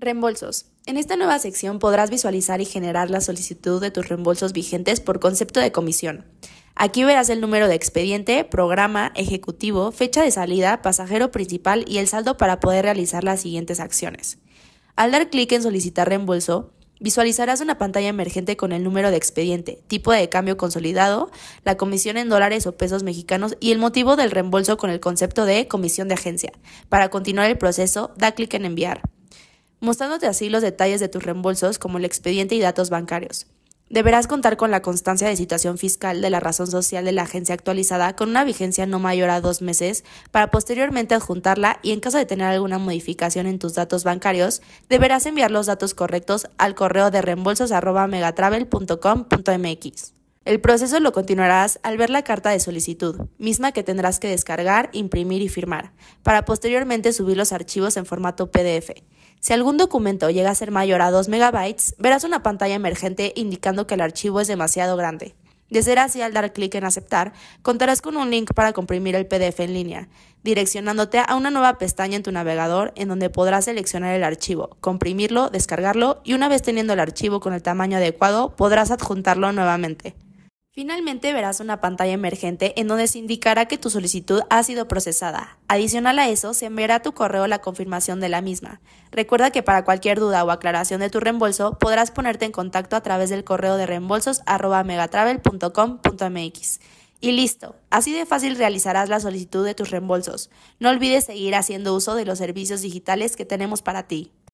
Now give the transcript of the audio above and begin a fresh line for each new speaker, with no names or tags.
Reembolsos. En esta nueva sección podrás visualizar y generar la solicitud de tus reembolsos vigentes por concepto de comisión. Aquí verás el número de expediente, programa, ejecutivo, fecha de salida, pasajero principal y el saldo para poder realizar las siguientes acciones. Al dar clic en solicitar reembolso, visualizarás una pantalla emergente con el número de expediente, tipo de cambio consolidado, la comisión en dólares o pesos mexicanos y el motivo del reembolso con el concepto de comisión de agencia. Para continuar el proceso, da clic en enviar mostrándote así los detalles de tus reembolsos como el expediente y datos bancarios. Deberás contar con la constancia de situación fiscal de la razón social de la agencia actualizada con una vigencia no mayor a dos meses para posteriormente adjuntarla y en caso de tener alguna modificación en tus datos bancarios, deberás enviar los datos correctos al correo de reembolsos.megatravel.com.mx. El proceso lo continuarás al ver la carta de solicitud, misma que tendrás que descargar, imprimir y firmar, para posteriormente subir los archivos en formato PDF si algún documento llega a ser mayor a 2 MB, verás una pantalla emergente indicando que el archivo es demasiado grande. De ser así, al dar clic en aceptar, contarás con un link para comprimir el PDF en línea, direccionándote a una nueva pestaña en tu navegador en donde podrás seleccionar el archivo, comprimirlo, descargarlo y una vez teniendo el archivo con el tamaño adecuado, podrás adjuntarlo nuevamente. Finalmente verás una pantalla emergente en donde se indicará que tu solicitud ha sido procesada. Adicional a eso, se enviará a tu correo la confirmación de la misma. Recuerda que para cualquier duda o aclaración de tu reembolso podrás ponerte en contacto a través del correo de reembolsos megatravel.com.mx Y listo, así de fácil realizarás la solicitud de tus reembolsos. No olvides seguir haciendo uso de los servicios digitales que tenemos para ti.